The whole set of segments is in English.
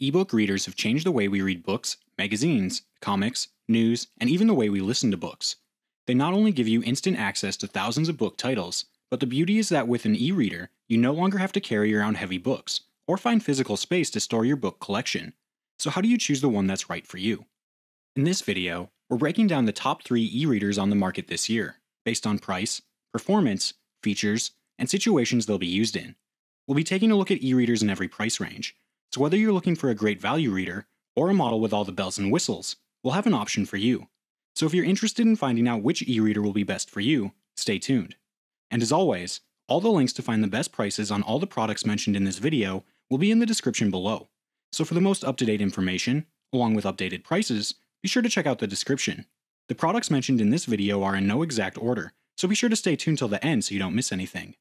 ebook readers have changed the way we read books, magazines, comics, news, and even the way we listen to books. They not only give you instant access to thousands of book titles, but the beauty is that with an e reader, you no longer have to carry around heavy books, or find physical space to store your book collection. So, how do you choose the one that's right for you? In this video, we're breaking down the top three e readers on the market this year, based on price, performance, features, and situations they'll be used in. We'll be taking a look at e readers in every price range, so whether you're looking for a great value reader or a model with all the bells and whistles, we'll have an option for you. So if you're interested in finding out which e-reader will be best for you, stay tuned. And as always, all the links to find the best prices on all the products mentioned in this video will be in the description below. So for the most up-to-date information, along with updated prices, be sure to check out the description. The products mentioned in this video are in no exact order, so be sure to stay tuned till the end so you don't miss anything.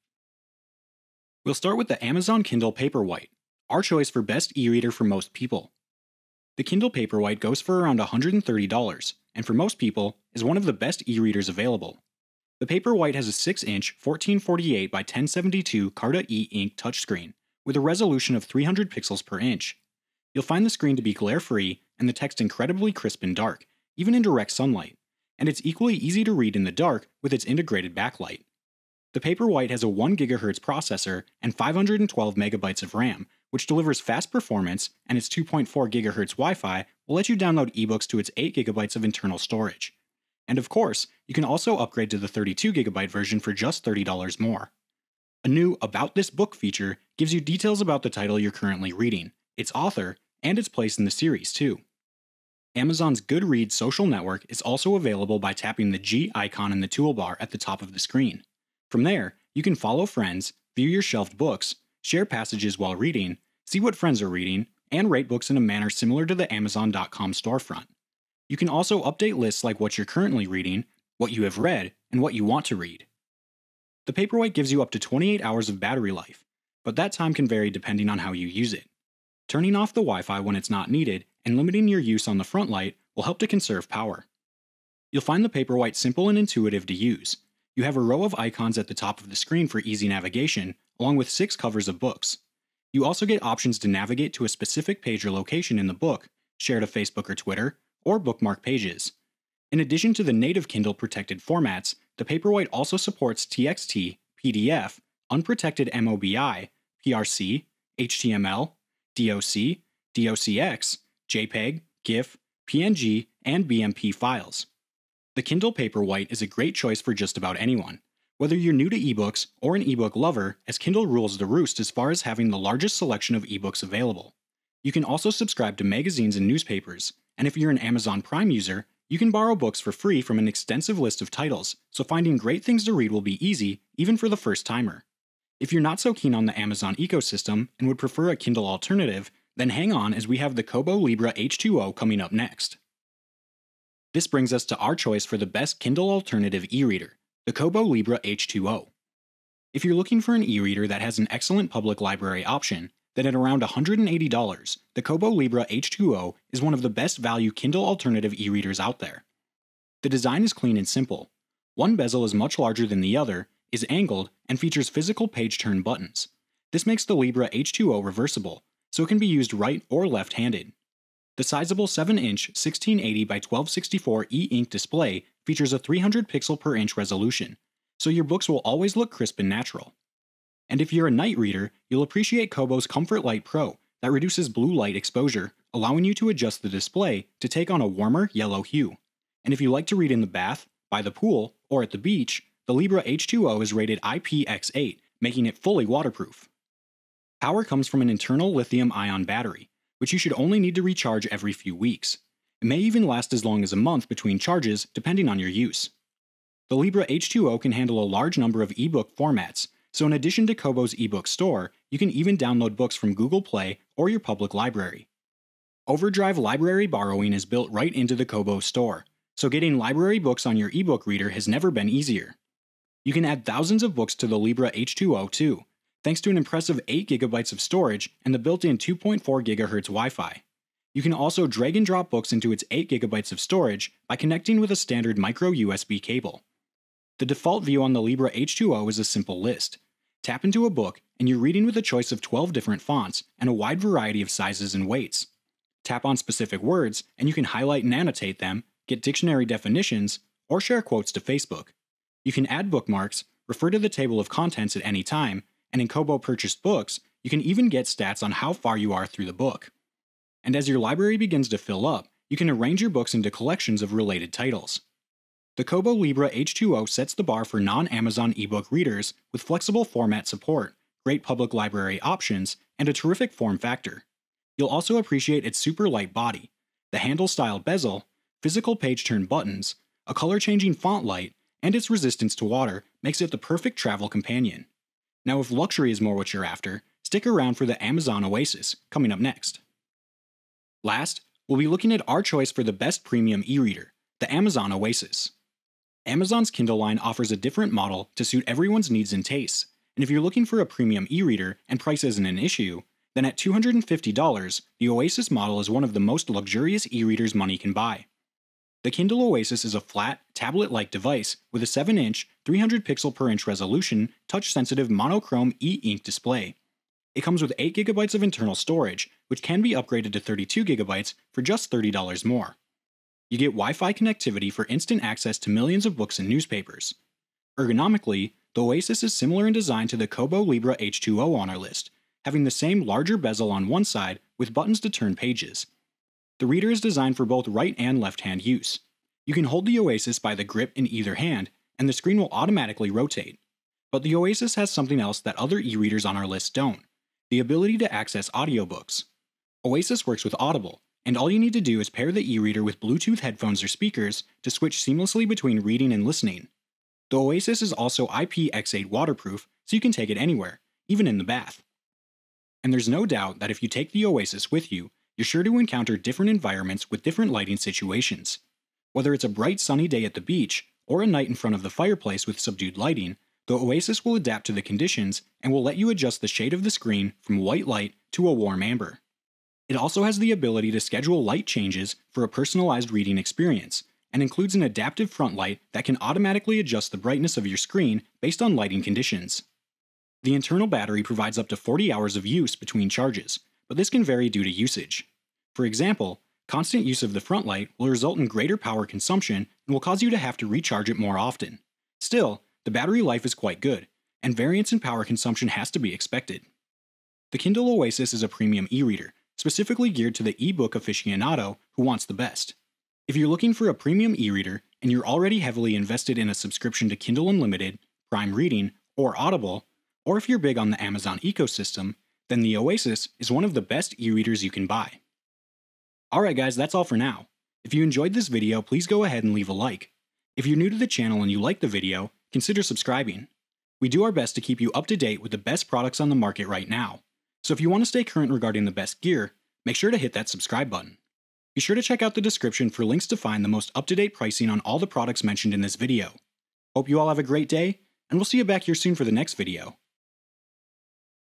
We'll start with the Amazon Kindle Paperwhite our choice for best e-reader for most people. The Kindle Paperwhite goes for around $130, and for most people, is one of the best e-readers available. The Paperwhite has a 6-inch 1448 by 1072 Carta E ink touchscreen, with a resolution of 300 pixels per inch. You'll find the screen to be glare-free, and the text incredibly crisp and dark, even in direct sunlight, and it's equally easy to read in the dark with its integrated backlight. The Paperwhite has a 1 GHz processor and 512 MB of RAM, which delivers fast performance, and its 2.4 GHz Wi Fi will let you download ebooks to its 8 GB of internal storage. And of course, you can also upgrade to the 32 GB version for just $30 more. A new About This Book feature gives you details about the title you're currently reading, its author, and its place in the series, too. Amazon's Goodreads social network is also available by tapping the G icon in the toolbar at the top of the screen. From there, you can follow friends, view your shelved books, share passages while reading, see what friends are reading, and rate books in a manner similar to the Amazon.com storefront. You can also update lists like what you're currently reading, what you have read, and what you want to read. The Paperwhite gives you up to 28 hours of battery life, but that time can vary depending on how you use it. Turning off the Wi Fi when it's not needed and limiting your use on the front light will help to conserve power. You'll find the Paperwhite simple and intuitive to use. You have a row of icons at the top of the screen for easy navigation, along with six covers of books. You also get options to navigate to a specific page or location in the book, share to Facebook or Twitter, or bookmark pages. In addition to the native Kindle protected formats, the Paperwhite also supports TXT, PDF, unprotected MOBI, PRC, HTML, DOC, DOCX, JPEG, GIF, PNG, and BMP files. The Kindle Paperwhite is a great choice for just about anyone. Whether you're new to ebooks or an ebook lover, as Kindle rules the roost as far as having the largest selection of ebooks available. You can also subscribe to magazines and newspapers, and if you're an Amazon Prime user, you can borrow books for free from an extensive list of titles, so finding great things to read will be easy, even for the first timer. If you're not so keen on the Amazon ecosystem and would prefer a Kindle alternative, then hang on as we have the Kobo Libra H2O coming up next. This brings us to our choice for the best Kindle alternative e reader, the Kobo Libra H2O. If you're looking for an e-reader that has an excellent public library option, then at around $180, the Kobo Libra H2O is one of the best value Kindle alternative e-readers out there. The design is clean and simple. One bezel is much larger than the other, is angled, and features physical page turn buttons. This makes the Libra H2O reversible, so it can be used right or left-handed. The sizable 7-inch 1680 by 1264 e-ink display features a 300 pixel per inch resolution, so your books will always look crisp and natural. And if you're a night reader, you'll appreciate Kobo's Comfort Light Pro that reduces blue light exposure, allowing you to adjust the display to take on a warmer yellow hue. And if you like to read in the bath, by the pool, or at the beach, the Libra H2O is rated IPX8, making it fully waterproof. Power comes from an internal lithium ion battery, which you should only need to recharge every few weeks, it may even last as long as a month between charges, depending on your use. The Libra H2O can handle a large number of ebook formats, so in addition to Kobo's ebook store, you can even download books from Google Play or your public library. Overdrive library borrowing is built right into the Kobo store, so getting library books on your ebook reader has never been easier. You can add thousands of books to the Libra H2O too, thanks to an impressive 8GB of storage and the built in 2.4GHz Wi Fi. You can also drag and drop books into its 8GB of storage by connecting with a standard micro USB cable. The default view on the Libra H2O is a simple list. Tap into a book, and you're reading with a choice of 12 different fonts and a wide variety of sizes and weights. Tap on specific words, and you can highlight and annotate them, get dictionary definitions, or share quotes to Facebook. You can add bookmarks, refer to the table of contents at any time, and in Kobo purchased books, you can even get stats on how far you are through the book and as your library begins to fill up, you can arrange your books into collections of related titles. The Kobo Libra H2O sets the bar for non Amazon ebook readers with flexible format support, great public library options, and a terrific form factor. You'll also appreciate its super light body, the handle style bezel, physical page turn buttons, a color changing font light, and its resistance to water makes it the perfect travel companion. Now, if luxury is more what you're after, stick around for the Amazon Oasis coming up next. Last, we'll be looking at our choice for the best premium e-reader, the Amazon Oasis. Amazon's Kindle line offers a different model to suit everyone's needs and tastes, and if you're looking for a premium e-reader and price isn't an issue, then at $250, the Oasis model is one of the most luxurious e-readers money can buy. The Kindle Oasis is a flat, tablet-like device with a 7-inch, 300 pixel per inch resolution, touch-sensitive monochrome e-ink display. It comes with 8GB of internal storage which can be upgraded to 32 gigabytes for just $30 more. You get Wi Fi connectivity for instant access to millions of books and newspapers. Ergonomically, the Oasis is similar in design to the Kobo Libra H2O on our list, having the same larger bezel on one side with buttons to turn pages. The reader is designed for both right and left hand use. You can hold the Oasis by the grip in either hand, and the screen will automatically rotate. But the Oasis has something else that other e readers on our list don't the ability to access audiobooks. Oasis works with Audible, and all you need to do is pair the e reader with Bluetooth headphones or speakers to switch seamlessly between reading and listening. The Oasis is also IPX8 waterproof, so you can take it anywhere, even in the bath. And there's no doubt that if you take the Oasis with you, you're sure to encounter different environments with different lighting situations. Whether it's a bright sunny day at the beach or a night in front of the fireplace with subdued lighting, the Oasis will adapt to the conditions and will let you adjust the shade of the screen from white light to a warm amber. It also has the ability to schedule light changes for a personalized reading experience, and includes an adaptive front light that can automatically adjust the brightness of your screen based on lighting conditions. The internal battery provides up to 40 hours of use between charges, but this can vary due to usage. For example, constant use of the front light will result in greater power consumption and will cause you to have to recharge it more often. Still, the battery life is quite good, and variance in power consumption has to be expected. The Kindle Oasis is a premium e-reader, specifically geared to the ebook aficionado who wants the best. If you're looking for a premium e reader and you're already heavily invested in a subscription to Kindle Unlimited, Prime Reading, or Audible, or if you're big on the Amazon ecosystem, then the Oasis is one of the best e readers you can buy. Alright, guys, that's all for now. If you enjoyed this video, please go ahead and leave a like. If you're new to the channel and you like the video, consider subscribing. We do our best to keep you up to date with the best products on the market right now. So if you want to stay current regarding the best gear, make sure to hit that subscribe button. Be sure to check out the description for links to find the most up-to-date pricing on all the products mentioned in this video. Hope you all have a great day, and we'll see you back here soon for the next video.